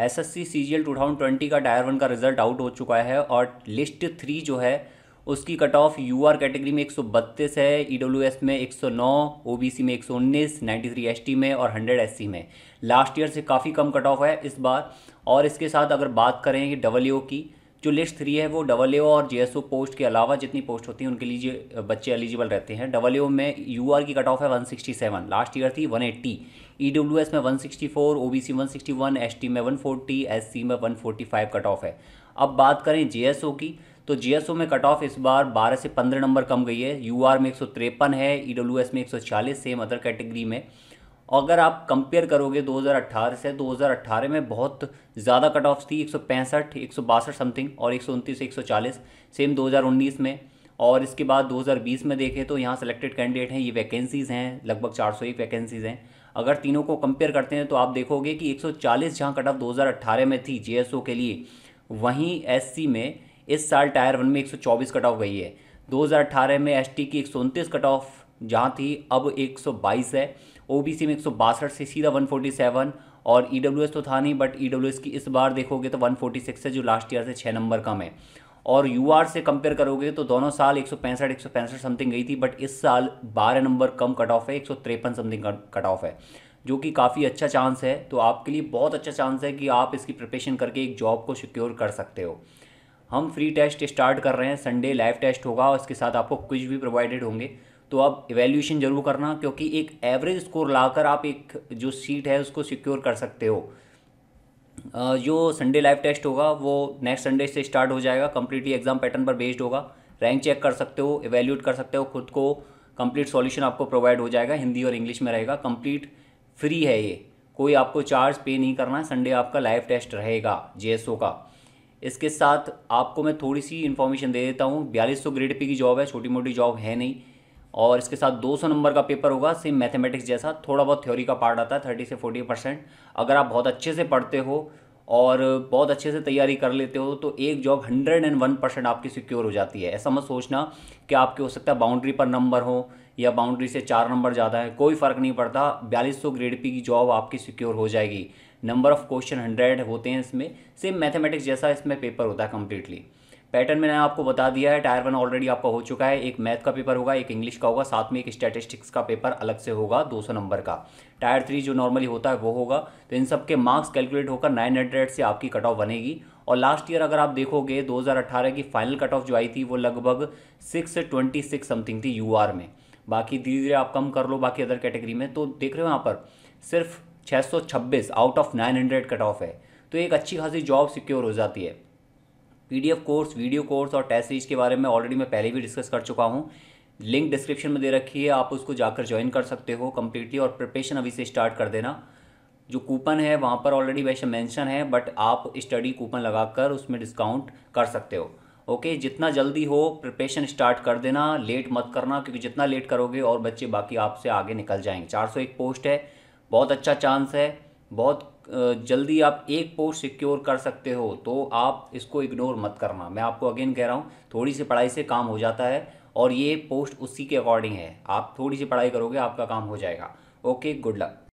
S S C C G L two thousand twenty का tier one का result out हो चुका है और लिस्ट थ्री जो है उसकी cut off U R category में एक सौ बत्तीस है ई डब्ल्यू एस में एक सौ नौ ओ बी सी में एक सौ उन्नीस नाइन्टी थ्री एस टी में और हंड्रेड एस सी में लास्ट ईयर से काफ़ी कम कट ऑफ है इस बार और इसके साथ अगर बात करें डबल ओ की जो लिस्ट थ्री है वो डबल ए और जे पोस्ट के अलावा जितनी पोस्ट होती हैं उनके लिए बच्चे एलिजिबल रहते हैं डबल में यू की कट ऑफ है 167 लास्ट ईयर थी 180 ईडब्ल्यूएस e में 164 ओबीसी 161 एसटी में 140 एससी में 145 कट ऑफ है अब बात करें जे की तो जीएसओ में कट ऑफ इस बार 12 से 15 नंबर कम गई है यू में एक है ई e में एक सेम अदर कैटेगरी में अगर आप कंपेयर करोगे 2018 से 2018 में बहुत ज़्यादा कट ऑफ थी एक सौ पैंसठ एक सौ बासठ समथिंग और एक सौ उनतीस एक सौ चालीस सेम 2019 में और इसके बाद 2020 में देखें तो यहाँ सेलेक्टेड कैंडिडेट हैं ये वैकेंसीज़ हैं लगभग 401 वैकेंसीज़ हैं अगर तीनों को कंपेयर करते हैं तो आप देखोगे कि 140 जहाँ कट ऑफ दो में थी जे के लिए वहीं एस में इस साल टायर वन में एक कट ऑफ गई है दो में एस की एक कट ऑफ जहाँ थी अब एक है सी में एक से सीधा 147 और ई तो था नहीं बट ई की इस बार देखोगे तो 146 है जो लास्ट ईयर से छः नंबर कम है और यू से कंपेयर करोगे तो दोनों साल एक सौ पैंसठ एक सौ पैंसठ समथिंग गई थी बट इस साल बारह नंबर कम कट ऑफ है एक सौ तिरपन समथिंग कट ऑफ है जो कि काफ़ी अच्छा चांस है तो आपके लिए बहुत अच्छा चांस है कि आप इसकी प्रिपरेशन करके एक जॉब को सिक्योर कर सकते हो हम फ्री टेस्ट स्टार्ट कर रहे हैं संडे लाइव टेस्ट होगा और इसके साथ आपको क्विज भी प्रोवाइडेड होंगे तो आप इवेल्यूशन जरूर करना क्योंकि एक एवरेज स्कोर लाकर आप एक जो सीट है उसको सिक्योर कर सकते हो जो संडे लाइव टेस्ट होगा वो नेक्स्ट संडे से स्टार्ट हो जाएगा कम्प्लीटली एग्जाम पैटर्न पर बेस्ड होगा रैंक चेक कर सकते हो इवेल्यूट कर सकते हो खुद को कंप्लीट सॉल्यूशन आपको प्रोवाइड हो जाएगा हिंदी और इंग्लिश में रहेगा कंप्लीट फ्री है ये कोई आपको चार्ज पे नहीं करना है संडे आपका लाइव टेस्ट रहेगा जे का इसके साथ आपको मैं थोड़ी सी इन्फॉर्मेशन दे देता हूँ बयालीस सौ ग्रेड पे की जॉब है छोटी मोटी जॉब है नहीं और इसके साथ 200 नंबर का पेपर होगा सेम मैथमेटिक्स जैसा थोड़ा बहुत थ्योरी का पार्ट आता है थर्टी से फोर्टी परसेंट अगर आप बहुत अच्छे से पढ़ते हो और बहुत अच्छे से तैयारी कर लेते हो तो एक job hundred and one percent आपकी सिक्योर हो जाती है ऐसा मत सोचना कि आपके हो सकता है बाउंड्री पर नंबर हो या बाउंड्री से चार नंबर ज़्यादा है कोई फ़र्क नहीं पड़ता बयालीस सौ ग्रेड पी की जॉब आपकी सिक्योर हो जाएगी नंबर ऑफ़ क्वेश्चन हंड्रेड होते हैं इसमें सेम मैथमेटिक्स जैसा इसमें पेपर होता है कम्प्लीटली पैटर्न मैंने आपको बता दिया है टायर वन ऑलरेडी आपका हो चुका है एक मैथ का पेपर होगा एक इंग्लिश का होगा साथ में एक स्टैटिस्टिक्स का पेपर अलग से होगा 200 नंबर का टायर थ्री जो नॉर्मली होता है वो होगा तो इन सब के मार्क्स कैलकुलेट होकर 900 से आपकी कट ऑफ बनेगी और लास्ट ईयर अगर आप देखोगे दो की फाइनल कट ऑफ जो आई थी वो लगभग सिक्स ट्वेंटी सिक्स समथिंग थी यू में बाकी धीरे धीरे आप कम कर लो बाकी अदर कैटेगरी में तो देख रहे हो यहाँ पर सिर्फ छः out of nine cut off है तो एक अच्छी खासी जॉब सिक्योर हो जाती है पी कोर्स वीडियो कोर्स और टेस्ट सीरीज के बारे में ऑलरेडी मैं पहले भी डिस्कस कर चुका हूँ लिंक डिस्क्रिप्शन में दे रखी है आप उसको जाकर ज्वाइन कर सकते हो कम्प्लीटली और प्रिपरेशन अभी से स्टार्ट कर देना जो कूपन है वहाँ पर ऑलरेडी वैसे मेंशन है बट आप स्टडी कूपन लगाकर उसमें डिस्काउंट कर सकते हो ओके जितना जल्दी हो प्रिपरेशन स्टार्ट कर देना लेट मत करना क्योंकि जितना लेट करोगे और बच्चे बाकी आपसे आगे निकल जाएंगे 401 पोस्ट है बहुत अच्छा चांस है बहुत जल्दी आप एक पोस्ट सिक्योर कर सकते हो तो आप इसको इग्नोर मत करना मैं आपको अगेन कह रहा हूँ थोड़ी सी पढ़ाई से काम हो जाता है और ये पोस्ट उसी के अकॉर्डिंग है आप थोड़ी सी पढ़ाई करोगे आपका काम हो जाएगा ओके गुड लक